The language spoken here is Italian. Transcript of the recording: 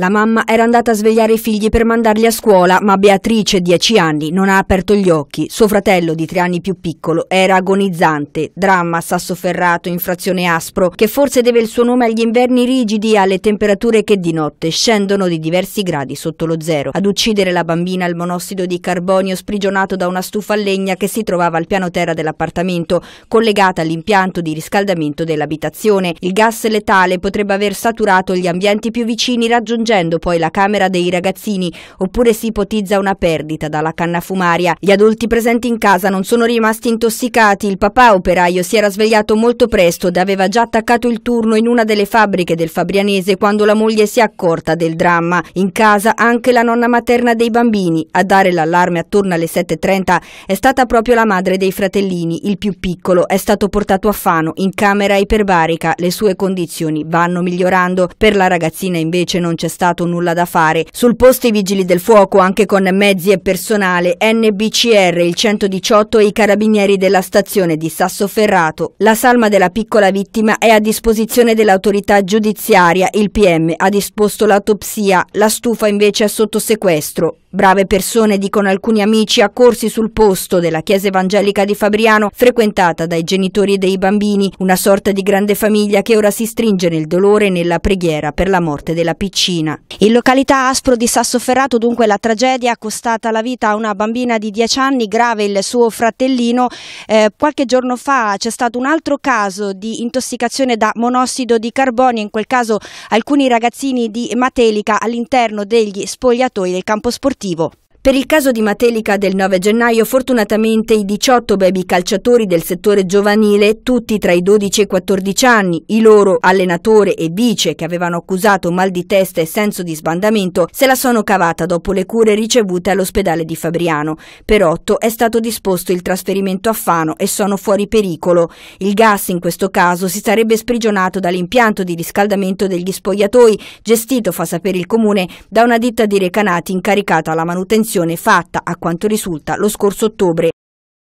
La mamma era andata a svegliare i figli per mandarli a scuola, ma Beatrice, 10 anni, non ha aperto gli occhi. Suo fratello, di 3 anni più piccolo, era agonizzante. Dramma sassoferrato in frazione aspro, che forse deve il suo nome agli inverni rigidi e alle temperature che di notte scendono di diversi gradi sotto lo zero. Ad uccidere la bambina il monossido di carbonio sprigionato da una stufa a legna che si trovava al piano terra dell'appartamento, collegata all'impianto di riscaldamento dell'abitazione. Il gas letale potrebbe aver saturato gli ambienti più vicini raggiungendo raggiungendo poi la camera dei ragazzini oppure si ipotizza una perdita dalla canna fumaria. Gli adulti presenti in casa non sono rimasti intossicati, il papà operaio si era svegliato molto presto ed aveva già attaccato il turno in una delle fabbriche del Fabrianese quando la moglie si è accorta del dramma. In casa anche la nonna materna dei bambini. A dare l'allarme attorno alle 7.30 è stata proprio la madre dei fratellini, il più piccolo, è stato portato a Fano in camera iperbarica, le sue condizioni vanno migliorando, per la ragazzina invece non c'è stato stato nulla da fare. Sul posto i vigili del fuoco, anche con mezzi e personale, NBCR, il 118 e i carabinieri della stazione di Sassoferrato. La salma della piccola vittima è a disposizione dell'autorità giudiziaria, il PM ha disposto l'autopsia, la stufa invece è sotto sequestro. Brave persone, dicono alcuni amici, accorsi sul posto della chiesa evangelica di Fabriano, frequentata dai genitori dei bambini, una sorta di grande famiglia che ora si stringe nel dolore e nella preghiera per la morte della piccina. In località Aspro di Sassoferrato dunque la tragedia ha costata la vita a una bambina di 10 anni, grave il suo fratellino. Eh, qualche giorno fa c'è stato un altro caso di intossicazione da monossido di carbonio, in quel caso alcuni ragazzini di Matelica all'interno degli spogliatoi del campo sportivo sportivo. Per il caso di Matelica del 9 gennaio, fortunatamente i 18 baby calciatori del settore giovanile, tutti tra i 12 e i 14 anni, i loro allenatore e vice che avevano accusato mal di testa e senso di sbandamento, se la sono cavata dopo le cure ricevute all'ospedale di Fabriano. Per otto è stato disposto il trasferimento a Fano e sono fuori pericolo. Il gas in questo caso si sarebbe sprigionato dall'impianto di riscaldamento degli spogliatoi, gestito, fa sapere il comune, da una ditta di Recanati incaricata alla manutenzione disposizione fatta, a quanto risulta, lo scorso ottobre